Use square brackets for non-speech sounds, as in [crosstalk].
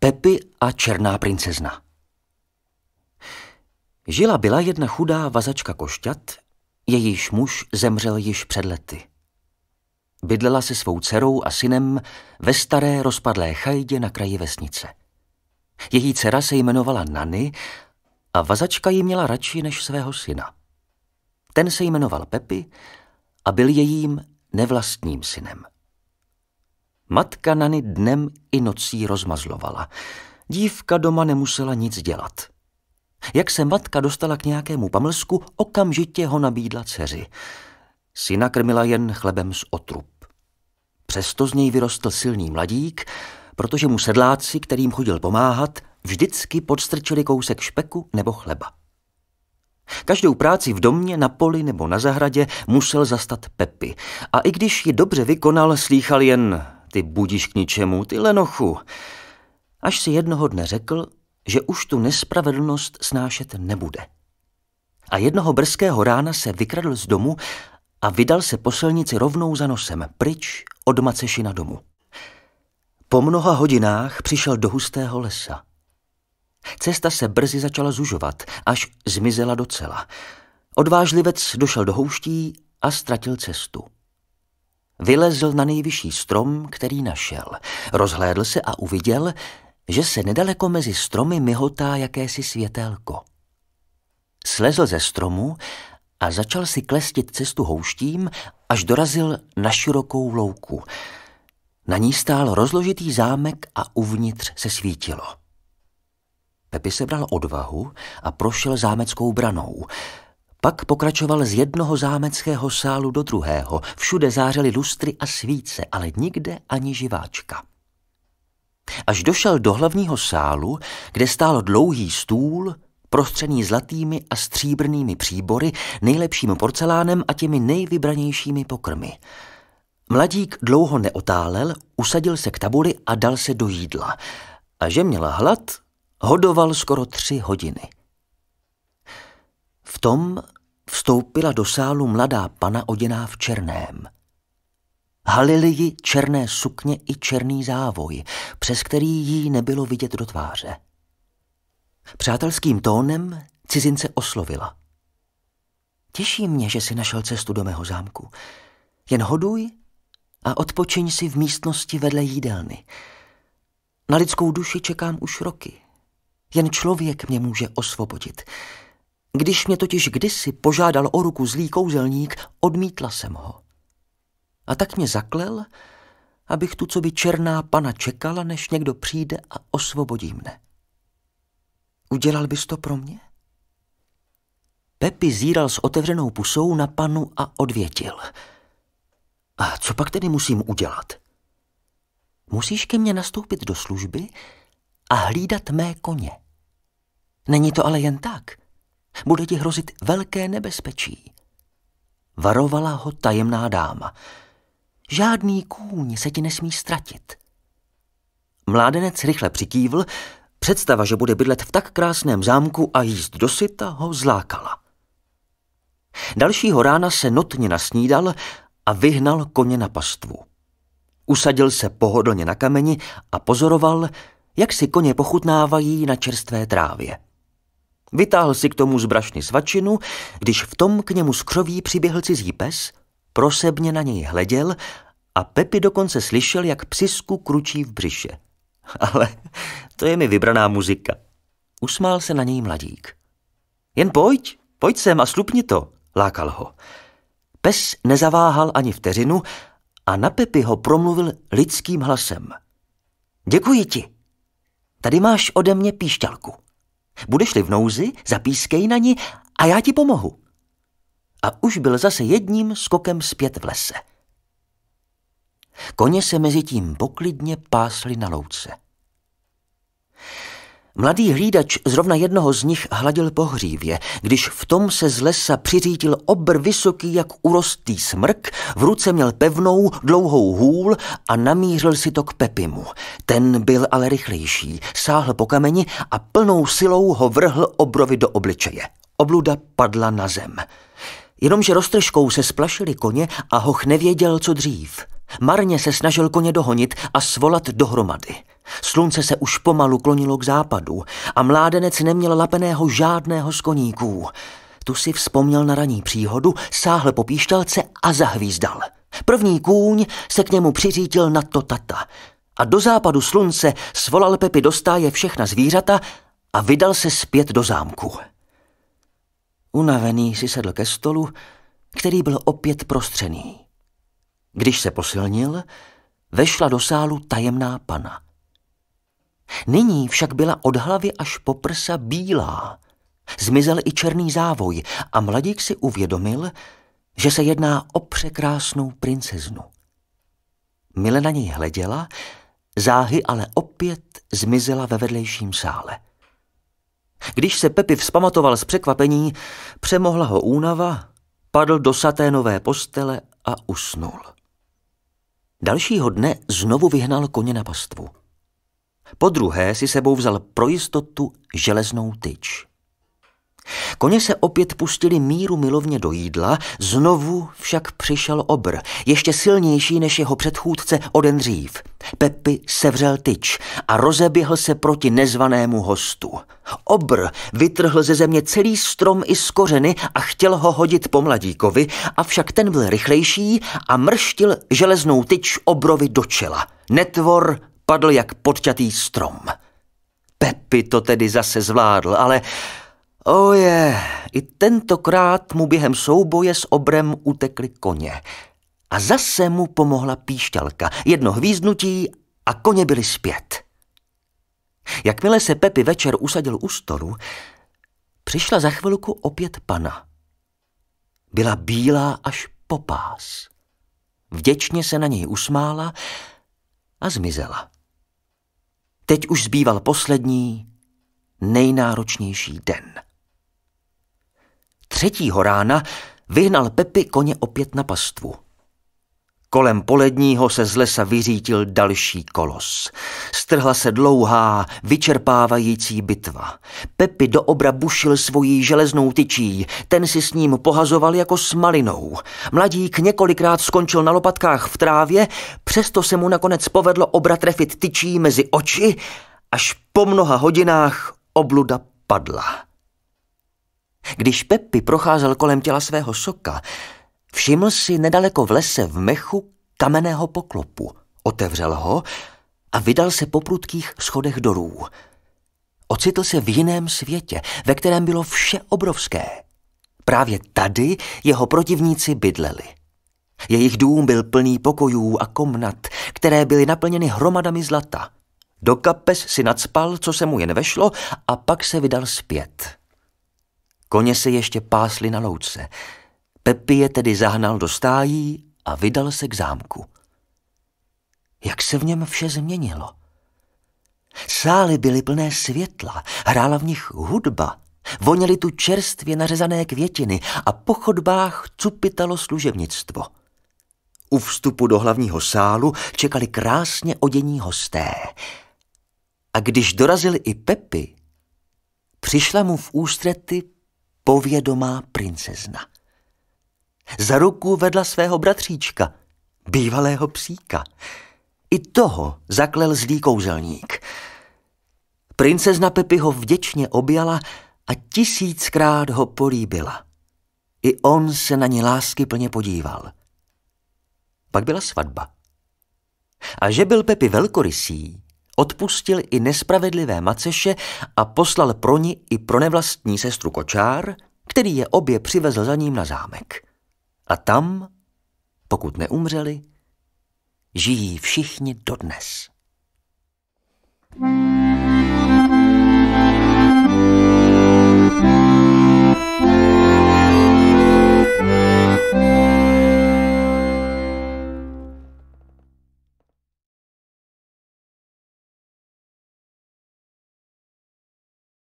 Pepy a černá princezna. Žila byla jedna chudá vazačka košťat, jejíž muž zemřel již před lety. Bydlela se svou dcerou a synem ve staré rozpadlé chajdě na kraji vesnice. Její dcera se jmenovala Nany a vazačka ji měla radši než svého syna. Ten se jmenoval Pepy a byl jejím nevlastním synem. Matka Nany dnem i nocí rozmazlovala. Dívka doma nemusela nic dělat. Jak se matka dostala k nějakému pamlsku, okamžitě ho nabídla dceři. Syna krmila jen chlebem z otrup. Přesto z něj vyrostl silný mladík, protože mu sedláci, kterým chodil pomáhat, vždycky podstrčili kousek špeku nebo chleba. Každou práci v domě, na poli nebo na zahradě musel zastat Pepi, a i když ji dobře vykonal, slýchal jen ty budíš k ničemu, ty lenochu. Až si jednoho dne řekl, že už tu nespravedlnost snášet nebude. A jednoho brzkého rána se vykradl z domu a vydal se po silnici rovnou za nosem, pryč od macešina domu. Po mnoha hodinách přišel do hustého lesa. Cesta se brzy začala zužovat, až zmizela docela. Odvážlivec došel do houští a ztratil cestu. Vylezl na nejvyšší strom, který našel. Rozhlédl se a uviděl, že se nedaleko mezi stromy myhotá jakési světélko. Slezl ze stromu a začal si klestit cestu houštím, až dorazil na širokou louku. Na ní stál rozložitý zámek a uvnitř se svítilo. Pepi sebral odvahu a prošel zámeckou branou – pak pokračoval z jednoho zámeckého sálu do druhého. Všude zářely lustry a svíce, ale nikde ani živáčka. Až došel do hlavního sálu, kde stál dlouhý stůl, prostřený zlatými a stříbrnými příbory, nejlepším porcelánem a těmi nejvybranějšími pokrmy. Mladík dlouho neotálel, usadil se k tabuli a dal se do jídla. A že měl hlad, hodoval skoro tři hodiny. V tom vstoupila do sálu mladá pana oděná v černém. Halili ji černé sukně i černý závoj, přes který jí nebylo vidět do tváře. Přátelským tónem cizince oslovila. Těší mě, že si našel cestu do mého zámku. Jen hoduj a odpočiň si v místnosti vedle jídelny. Na lidskou duši čekám už roky. Jen člověk mě může osvobodit. Když mě totiž kdysi požádal o ruku zlý kouzelník, odmítla jsem ho. A tak mě zaklel, abych tu co by černá pana čekala, než někdo přijde a osvobodí mne. Udělal bys to pro mě? Pepi zíral s otevřenou pusou na panu a odvětil. A co pak tedy musím udělat? Musíš ke mně nastoupit do služby a hlídat mé koně. Není to ale jen tak – bude ti hrozit velké nebezpečí. Varovala ho tajemná dáma. Žádný kůň se ti nesmí ztratit. Mládenec rychle přikývl, představa, že bude bydlet v tak krásném zámku a jíst dosyta, ho zlákala. Dalšího rána se notně nasnídal a vyhnal koně na pastvu. Usadil se pohodlně na kameni a pozoroval, jak si koně pochutnávají na čerstvé trávě. Vytáhl si k tomu z brašny svačinu, když v tom k němu z kroví přiběhl cizí pes, prosebně na něj hleděl a Pepi dokonce slyšel, jak psisku kručí v břiše. [laughs] Ale to je mi vybraná muzika. Usmál se na něj mladík. Jen pojď, pojď sem a slupni to, lákal ho. Pes nezaváhal ani vteřinu a na Pepi ho promluvil lidským hlasem. Děkuji ti. Tady máš ode mě píšťalku. Budeš-li v nouzi, zapískej na ní a já ti pomohu. A už byl zase jedním skokem zpět v lese. Koně se mezi tím poklidně pásly na louce. Mladý hlídač zrovna jednoho z nich hladil hřívě, když v tom se z lesa přiřítil obr vysoký jak urostý smrk, v ruce měl pevnou, dlouhou hůl a namířil si to k Pepimu. Ten byl ale rychlejší, sáhl po kameni a plnou silou ho vrhl obrovi do obličeje. Obluda padla na zem. Jenomže roztržkou se splašili koně a hoch nevěděl, co dřív. Marně se snažil koně dohonit a svolat dohromady. Slunce se už pomalu klonilo k západu a mládenec neměl lapeného žádného z koníků. Tu si vzpomněl na raní příhodu, sáhl po píšťalce a zahvízdal. První kůň se k němu přiřítil na to tata. A do západu slunce svolal Pepi do stáje všechna zvířata a vydal se zpět do zámku. Unavený si sedl ke stolu, který byl opět prostřený. Když se posilnil, vešla do sálu tajemná pana – Nyní však byla od hlavy až po prsa bílá. Zmizel i černý závoj a mladík si uvědomil, že se jedná o překrásnou princeznu. Mile na něj hleděla, záhy ale opět zmizela ve vedlejším sále. Když se Pepi vzpamatoval z překvapení, přemohla ho únava, padl do saténové postele a usnul. Dalšího dne znovu vyhnal koně na pastvu. Po druhé si sebou vzal pro jistotu železnou tyč. Koně se opět pustili míru milovně do jídla, znovu však přišel obr, ještě silnější než jeho předchůdce o den dřív. Pepi sevřel tyč a rozeběhl se proti nezvanému hostu. Obr vytrhl ze země celý strom i z kořeny a chtěl ho hodit po mladíkovi, avšak ten byl rychlejší a mrštil železnou tyč obrovi do čela. Netvor padl jak podťatý strom. Pepi to tedy zase zvládl, ale oje, i tentokrát mu během souboje s obrem utekly koně. A zase mu pomohla píšťalka, jedno hvízdnutí a koně byly zpět. Jakmile se Pepi večer usadil u stolu, přišla za chvilku opět pana. Byla bílá až po pás. Vděčně se na něj usmála a zmizela. Teď už zbýval poslední, nejnáročnější den. Třetího rána vyhnal Pepi koně opět na pastvu – Kolem poledního se z lesa vyřítil další kolos. Strhla se dlouhá, vyčerpávající bitva. Pepi do obra bušil svojí železnou tyčí, ten si s ním pohazoval jako s malinou. Mladík několikrát skončil na lopatkách v trávě, přesto se mu nakonec povedlo obra trefit tyčí mezi oči, až po mnoha hodinách obluda padla. Když Pepi procházel kolem těla svého soka, Všiml si nedaleko v lese v mechu kamenného poklopu, otevřel ho a vydal se po prudkých schodech dolů. Ocitl se v jiném světě, ve kterém bylo vše obrovské. Právě tady jeho protivníci bydleli. Jejich dům byl plný pokojů a komnat, které byly naplněny hromadami zlata. Do kapes si nadspal, co se mu jen vešlo, a pak se vydal zpět. Koně se ještě pásly na louce. Pepi je tedy zahnal do stájí a vydal se k zámku. Jak se v něm vše změnilo? Sály byly plné světla, hrála v nich hudba, voněly tu čerstvě nařezané květiny a po chodbách cupitalo služebnictvo. U vstupu do hlavního sálu čekali krásně odění hosté. A když dorazil i Pepi, přišla mu v ústrety povědomá princezna. Za ruku vedla svého bratříčka, bývalého psíka. I toho zaklel zlý kouzelník. Princezna Pepi ho vděčně objala a tisíckrát ho políbila. I on se na ní lásky plně podíval. Pak byla svatba. A že byl Pepi velkorysý, odpustil i nespravedlivé maceše a poslal pro ní i pro nevlastní sestru kočár, který je obě přivezl za ním na zámek. A tam, pokud neumřeli, žijí všichni dodnes.